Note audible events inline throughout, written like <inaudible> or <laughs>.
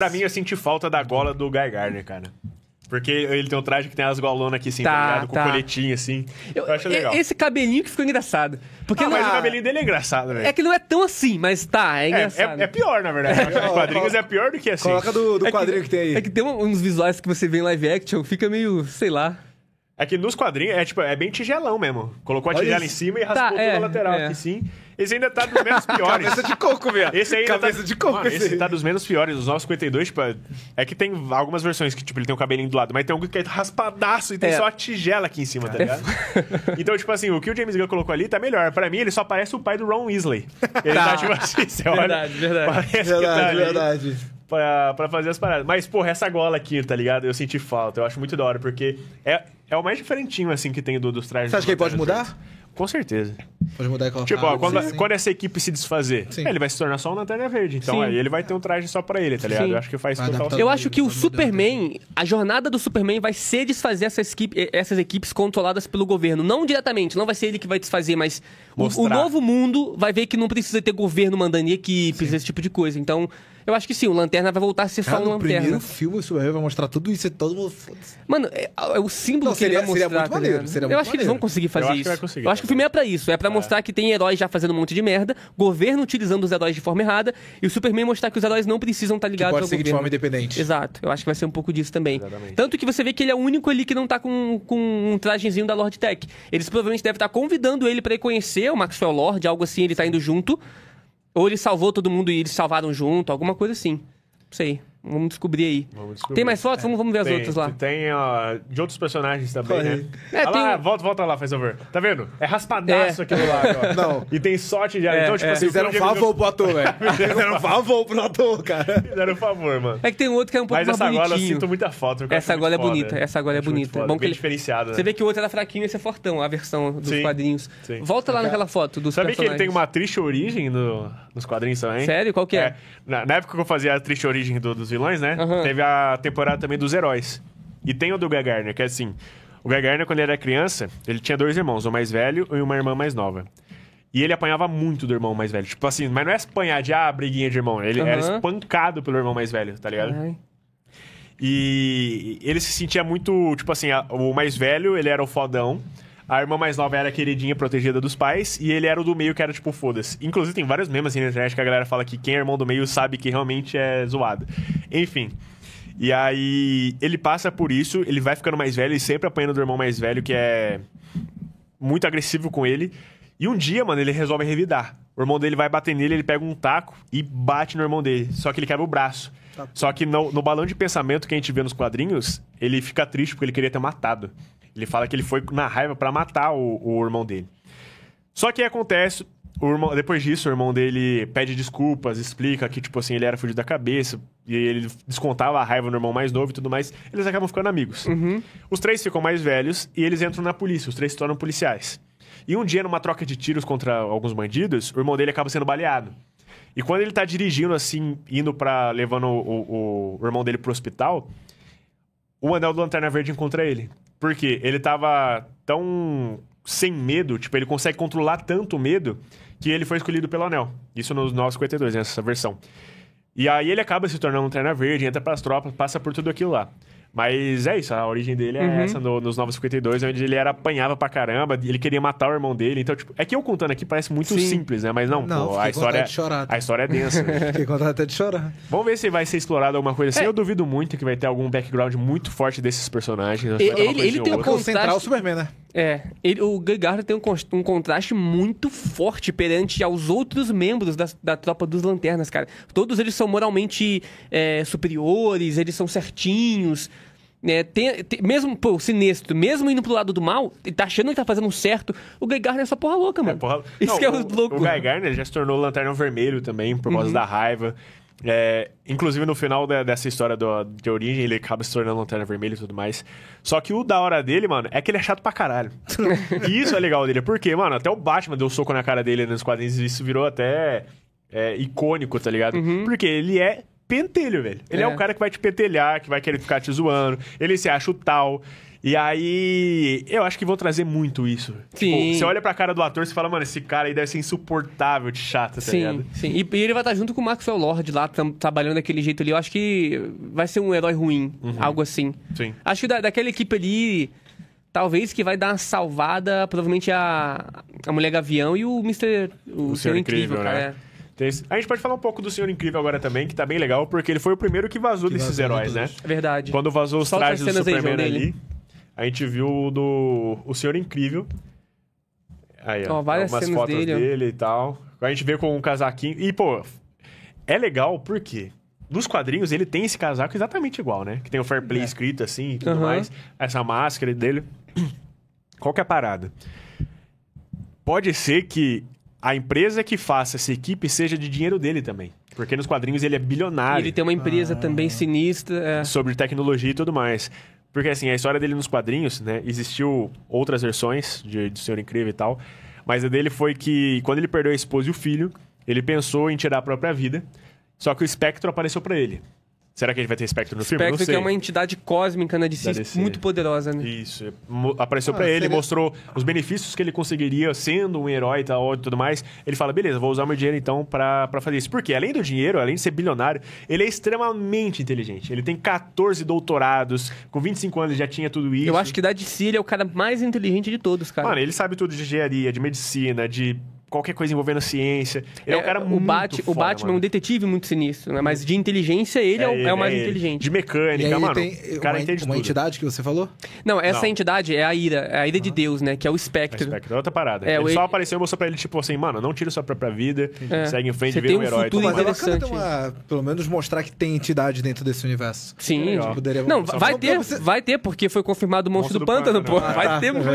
Pra mim, eu senti falta da gola do Guy Gardner, cara. Porque ele tem um traje que tem as golonas aqui, assim, tá, tá ligado? Com tá. coletinho, assim. Eu, eu acho legal. Esse cabelinho que ficou engraçado. Porque ah, não... mas é o cabelinho dele é engraçado, velho. É que não é tão assim, mas tá, é engraçado. É, é, é pior, na verdade. É <laughs> pior, quadrinhos é pior do que assim. Coloca do, do é quadrinho que, que, tem aí. É que tem uns visuais que você vê em live action, fica meio, sei lá... É que nos quadrinhos é tipo, é bem tigelão mesmo. Colocou a tigela em cima e Tá, raspou tudo é, na lateral é. aqui sim. Esse ainda tá dos menos <laughs> piores. Cabeça de coco, velho. Esse aí tá Cabeça tá... de coco, Mano, esse esse aí. tá dos menos piores, os 952, tipo, é que tem algumas versões que, tipo, ele tem o cabelinho do lado, mas tem um que é raspadaço e tem É. só a tigela aqui em cima, tá ligado? então, tipo assim, o que o James Gunn colocou ali tá melhor. Pra mim, ele só parece o pai do Ron Weasley. Ele tá, tá tipo assim, você olha... Verdade, verdade. Parece que tá Verdade, ali. verdade pra, fazer as paradas. Mas, porra, essa gola aqui, tá ligado? Eu senti falta. Eu acho muito da hora, porque é, é o mais diferentinho, assim, que tem do, dos trajes. Você acha que ele pode mudar? Com certeza. Pode mudar e Tipo, ó, quando, assim, quando, essa equipe se desfazer, sim. ele vai se tornar só um Lanterna Verde. Então aí ele vai ter um traje só pra ele, tá ligado? Eu acho que faz vai total Eu acho que o Superman, a jornada do Superman vai ser desfazer essas, equipe, eh, essas equipes controladas pelo governo. Não diretamente, não vai ser ele que vai desfazer, mas o, o, novo mundo vai ver que não precisa ter governo mandando equipes, esse tipo de coisa. Então eu acho que sim, o Lanterna vai voltar a ser Cara, só um Lanterna. primeiro filme o vai mostrar tudo isso e todo mundo... Mano, é, é o símbolo Não, que seria, ele vai mostrar. Seria muito tá maneiro, ligado? seria eu acho que eles vão conseguir fazer Eu isso. conseguir. eu acho que o filme é pra isso. É pra é. mostrar que tem heróis já fazendo um monte de merda, governo utilizando os heróis de forma errada, e o Superman mostrar que os heróis não precisam tá estar ligados Pode ao seguir de governo. forma independente. Exato, eu acho que vai ser um pouco disso também. Exatamente. Tanto que você vê que ele é o único ali que não tá com, com um trajezinho da Lord Tech. Eles provavelmente devem estar tá convidando ele pra ir conhecer o Maxwell Lord, algo assim, ele tá indo junto. Ou ele salvou todo mundo e eles salvaram junto, alguma coisa assim. Não sei. Vamos descobrir aí. Vamos descobrir. Tem mais fotos? É. Vamos, vamos ver as outras lá. Tem ó, de outros personagens também, né? É, tem... lá, volta, volta lá, faz favor. Tá vendo? É raspadaço é. aquilo lá agora. <laughs> Não. E tem sorte já. É, então, tipo é. assim. Fizeram um favor pro ator, velho. <laughs> Fizeram um favor pro ator, cara. Fizeram um favor, mano. É que tem um outro que é um pouco mais bonitinho. Mas essa gola eu sinto muita foto. Essa gola é bonita. Essa gola é bonita. Bom que ele... diferenciada. Você né? vê que o outro era fraquinho e esse é fortão, a versão dos Sim. quadrinhos. Sim. Volta lá naquela foto dos Sabe que ele tem uma triste origem nos quadrinhos também? Sério? Qual que é? é na época que eu fazia a triste origem dos vilões, vilões, né? Uhum. Teve a temporada também dos heróis. E tem o do Guy Gardner, que é assim... O Guy Gardner, quando ele era criança, ele tinha dois irmãos, um mais velho e uma irmã mais nova. E ele apanhava muito do irmão mais velho. Tipo assim, mas não é apanhar de, ah, briguinha de irmão. Ele uhum. era espancado pelo irmão mais velho, tá ligado? Uhum. E ele se sentia muito, tipo assim, o mais velho, ele era o fodão. A irmã mais nova era queridinha, protegida dos pais, e ele era o do meio que era tipo, foda-se. Inclusive, tem vários memes assim na internet que a galera fala que quem é irmão do meio sabe que realmente é zoado. Enfim. E aí, ele passa por isso, ele vai ficando mais velho e sempre apanhando do irmão mais velho, que é muito agressivo com ele. E um dia, mano, ele resolve revidar. O irmão dele vai bater nele, ele pega um taco e bate no irmão dele. Só que ele quebra o braço. Tá. Só que no, no balão de pensamento que a gente vê nos quadrinhos, ele fica triste porque ele queria ter matado. Ele fala que ele foi na raiva para matar o, o irmão dele. Só que acontece, Irmão, depois disso, o irmão dele pede desculpas, explica que, tipo assim, ele era fudido da cabeça, e ele descontava a raiva no irmão mais novo e tudo mais. Eles acabam ficando amigos. Uhum. Os três ficam mais velhos e eles entram na polícia, os três se tornam policiais. E um dia, numa troca de tiros contra alguns bandidos, o irmão dele acaba sendo baleado. E quando ele tá dirigindo, assim, indo para levando o, o, o irmão dele pro hospital, o Anel do Lanterna Verde encontra ele. Porque ele tava tão sem medo, tipo, ele consegue controlar tanto o medo que ele foi escolhido pelo Anel. Isso nos 952, nessa né, versão. E aí ele acaba se tornando um Lanterna Verde, entra pras tropas, passa por tudo aquilo lá. Mas é isso, a origem dele é uhum. essa, no, nos 952, onde ele era apanhava pra caramba, ele queria matar o irmão dele. Então, tipo, é que eu contando aqui parece muito Sim. simples, né? Mas não, não pô, a história. De chorar, tá? A história é densa. tem <laughs> fiquei contar até de chorar. Vamos ver se vai ser explorado alguma coisa assim. É. Eu duvido muito que vai ter algum background muito forte desses personagens. ele, ele tem um central o Superman, né? É, ele, o Gregário tem um, um, contraste muito forte perante aos outros membros da, da tropa dos Lanternas, cara. Todos eles são moralmente é, superiores, eles são certinhos. É, tem, tem, mesmo, pô, o Sinestro, mesmo indo pro lado do mal, ele tá achando que tá fazendo certo, o Greg Gardner é só porra louca, mano. É porra... Isso Não, que é o, louco. O Greg Gardner já se tornou Lanterna Vermelho também, por causa uhum. da raiva. É, inclusive, no final dessa história do, de origem, ele acaba se tornando Lanterna Vermelha e tudo mais. Só que o da hora dele, mano, é que ele é chato pra caralho. <laughs> e isso é legal dele. Porque, mano, até o Batman deu um soco na cara dele nos quadrinhos e isso virou até é, icônico, tá ligado? Uhum. Porque ele é pentelho, velho. Ele é. é um cara que vai te pentelhar, que vai querer ficar te zoando. Ele se acha o tal. E aí, eu acho que vou trazer muito isso. Tipo, sim. Tipo, você olha pra cara do ator e fala, mano, esse cara aí deve ser insuportável de chato, tá sim, ligado? Sim, e, e ele vai estar tá junto com o Maxwell Lord lá, tam, trabalhando daquele jeito ali. Eu acho que vai ser um herói ruim, uhum. algo assim. Sim. Acho que da, daquela equipe ali, talvez que vai dar uma salvada, provavelmente a, a Mulher Gavião e o Mr. O, o Senhor Incrível, cara. né? É. A gente pode falar um pouco do Senhor Incrível agora também, que tá bem legal, porque ele foi o primeiro que vazou que desses vazou heróis, né? É verdade. Quando vazou os Solta trajes do Superman ali. A gente viu o do O Senhor Incrível. Aí, ó, várias umas fotos dele, dele e tal. A gente vê com um casaquinho. E, pô, é legal porque nos quadrinhos ele tem esse casaco exatamente igual, né? Que tem o Fair Play é. escrito assim e tudo uhum. mais. Essa máscara dele. <clears throat> Qual que é a parada? Pode ser que a empresa que faça essa equipe seja de dinheiro dele também. Porque nos quadrinhos ele é bilionário. E ele tem uma empresa ah. também sinistra. É. Sobre tecnologia e tudo mais. Porque, assim, a história dele nos quadrinhos, né? Existiu outras versões de, de Senhor Incrível e tal. Mas a dele foi que, quando ele perdeu a esposa e o filho, ele pensou em tirar a própria vida. Só que o espectro apareceu para ele. Será que a gente vai ter Spectre no Spectre filme? Spectre é uma entidade cósmica na né, DC, muito poderosa, né? Isso. É apareceu ah, para ele, seria... mostrou os benefícios que ele conseguiria sendo um herói e tal, e tudo mais. Ele fala, beleza, vou usar meu dinheiro então para fazer isso. Porque além do dinheiro, além de ser bilionário, ele é extremamente inteligente. Ele tem 14 doutorados, com 25 anos já tinha tudo isso. Eu acho que da DC ele é o cara mais inteligente de todos, cara. Mano, ele sabe tudo de engenharia, de medicina, de qualquer coisa envolvendo ciência. Ele é, é um cara o muito Bat, foda, O Batman mano. é um detetive muito sinistro, né? Mas de inteligência, ele é, é, é, o, ele, é o, mais inteligente. De mecânica, mano. o cara uma, entende uma tudo. entidade que você falou? Não, essa Não. entidade é a ira. É a ira ah. de Deus, né? Que é o espectro. É, o espectro. É outra parada. É, ele, só apareceu e mostrou pra ele, tipo assim, mano, não tira sua própria vida, é. segue em frente e vira um, um herói. Futuro mas interessante. Uma, pelo menos mostrar que tem entidade dentro desse universo. Sim. Poderia... Não, vai ter, vai ter, porque foi confirmado o Monstro do Pântano, pô. Vai ah, ter muito.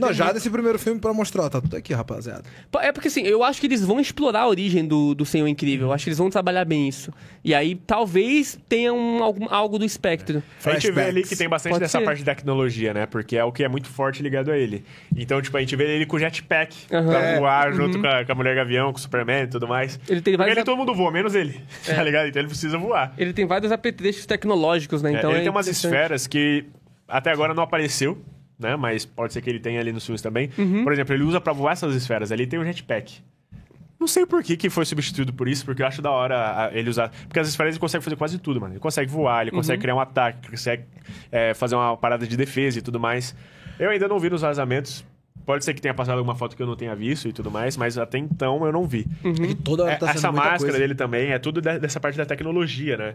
Não, já desse primeiro filme pra mostrar, tá tudo aqui, rapaziada ligado? É porque assim, eu acho que eles vão explorar a origem do, do Senhor Incrível. Eu acho que eles vão trabalhar bem isso. E aí talvez tenha um, algum, algo do espectro. A gente vê ali que tem bastante Pode dessa ser. parte de tecnologia, né? Porque é o que é muito forte ligado a ele. Então, tipo, a gente vê ele com jetpack uhum. pra é. voar junto uhum. com, a, com, a, Mulher Gavião, com o Superman e tudo mais. Ele tem vários. Ele, todo mundo voa, menos ele. <laughs> Tá é. Tá ligado? Então ele precisa voar. Ele tem vários apetrechos tecnológicos, né? É, então é, ele é tem umas esferas que até agora não apareceu né? Mas pode ser que ele tenha ali nos filmes também. Uhum. Por exemplo, ele usa para voar essas esferas ali, tem o jetpack. Não sei por que, que foi substituído por isso, porque eu acho da hora ah, ele usar. Porque as esferas ele consegue fazer quase tudo, mano. Ele consegue voar, ele uhum. consegue criar um ataque, consegue é, fazer uma parada de defesa e tudo mais. Eu ainda não vi nos vazamentos. Pode ser que tenha passado alguma foto que eu não tenha visto e tudo mais, mas até então eu não vi. Uhum. É toda hora é, tá é, essa máscara coisa. dele também é tudo dessa parte da tecnologia, né?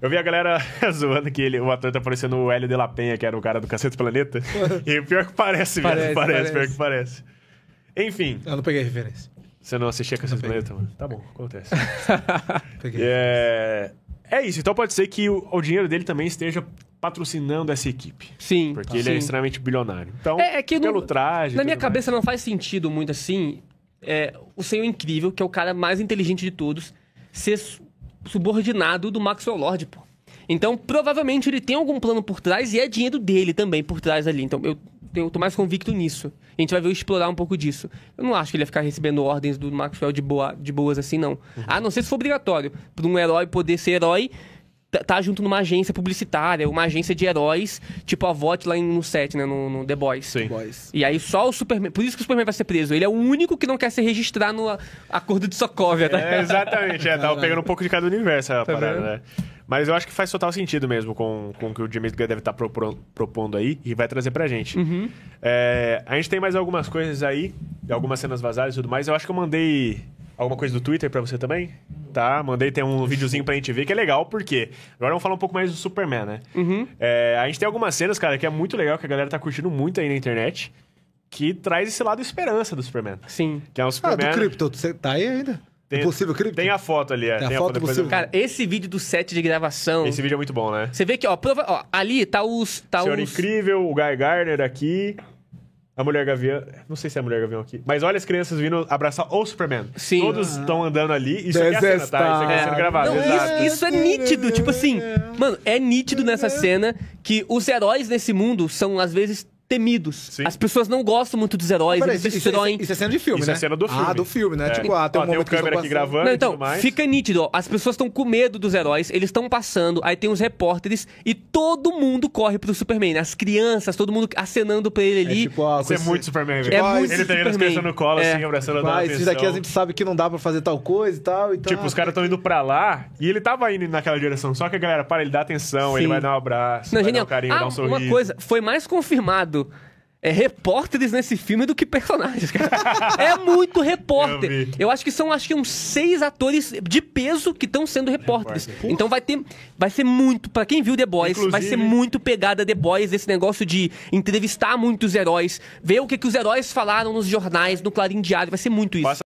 Eu vi a galera <laughs> zoando que ele, o ator tá parecendo o Hélio de La Penha, que era o cara do Cacete Planeta. <laughs> e pior que parece, parece mesmo. Parece, parece, pior que parece. Enfim. Eu não peguei a referência. Você não assistia Cacete Planeta, mano? Tá bom, acontece. <laughs> peguei. É... é isso. Então pode ser que o, o dinheiro dele também esteja patrocinando essa equipe. Sim. Porque ele é extremamente bilionário. Então, é, é que pelo não, traje. Na minha cabeça mais. não faz sentido muito assim é, o senhor incrível, que é o cara mais inteligente de todos, ser subordinado do Maxwell Lord, pô. Então, provavelmente ele tem algum plano por trás e é dinheiro dele também por trás ali. Então, eu, eu tô mais convicto nisso. A gente vai ver explorar um pouco disso. Eu não acho que ele ia ficar recebendo ordens do Maxwell de, boa, de boas assim, não. Uhum. A não ser se for obrigatório. Pra um herói poder ser herói, Tá, tá junto numa agência publicitária, uma agência de heróis, tipo a VOT lá no set, né? No, no The Boys. Sim. Boys. E aí só o Superman. Por isso que o Superman vai ser preso. Ele é o único que não quer se registrar no acordo de Sokovia, tá? É, exatamente. É, tava <laughs> pegando um pouco de cada universo a tá parada, né? Mas eu acho que faz total sentido mesmo com, com o que o James Gunn deve estar tá propondo aí e vai trazer pra gente. Uhum. É, a gente tem mais algumas coisas aí, algumas cenas vazadas e tudo mais. Eu acho que eu mandei alguma coisa do Twitter pra você também tá? Mandei ter um videozinho pra gente ver, que é legal, porque agora vamos falar um pouco mais do Superman, né? Uhum. É, a gente tem algumas cenas, cara, que é muito legal, que a galera tá curtindo muito aí na internet, que traz esse lado esperança do Superman. Sim. Que é o Superman... Ah, do cripto você tá aí ainda? Tem, possível cripto? Tem a foto ali, é. Tem, tem a, foto, foto possível. Cara, esse vídeo do set de gravação. Esse vídeo é muito bom, né? Você vê que, ó, prova... ó ali tá os. Tá Senhor os... Incrível, o Guy Garner aqui. A Mulher Gavião. Não sei se é a Mulher Gavião aqui. Mas olha as crianças vindo abraçar o Superman. Sim. Todos estão andando ali. Isso aqui é a cena, tá? Isso aqui é a cena gravada. Não, isso, isso, é nítido. Tipo assim, mano, é nítido nessa cena que os heróis desse mundo são, às vezes, temidos. Sim. As pessoas não gostam muito dos heróis. isso, isso, isso é cena de filme, isso é né? Isso é cena do ah, filme. Ah, do filme, né? É. Tipo, ah, tem, Ó, um tem câmera aqui gravando não, então, Fica nítido, ó. As pessoas estão com medo dos heróis, eles estão passando, aí tem os repórteres e todo mundo corre pro Superman. Né? As crianças, todo mundo acenando pra ele é ali. É tipo, ah, Isso é muito Superman, é velho. É muito ele Superman. tem as crianças no colo, é. assim, abraçando tipo, a Esses daqui então. a gente sabe que não dá pra fazer tal coisa e tal. E então- tal. Tipo, os caras estão indo pra lá e ele tava indo naquela direção. Só que a galera, para, ele dá atenção, Sim. ele vai dar um abraço, não, vai genial. dar um carinho, ah, dar um sorriso. Uma coisa, foi mais confirmado é, repórteres nesse filme do que personagens, cara. <laughs> é muito repórter. Eu, eu, acho que são acho que uns seis atores de peso que estão sendo repórteres. Repórter. Então vai ter vai ser muito para quem viu The Boys, Inclusive... vai ser muito pegada The Boys esse negócio de entrevistar muitos heróis, ver o que, que os heróis falaram nos jornais, no Clarim Diário, vai ser muito isso. Passa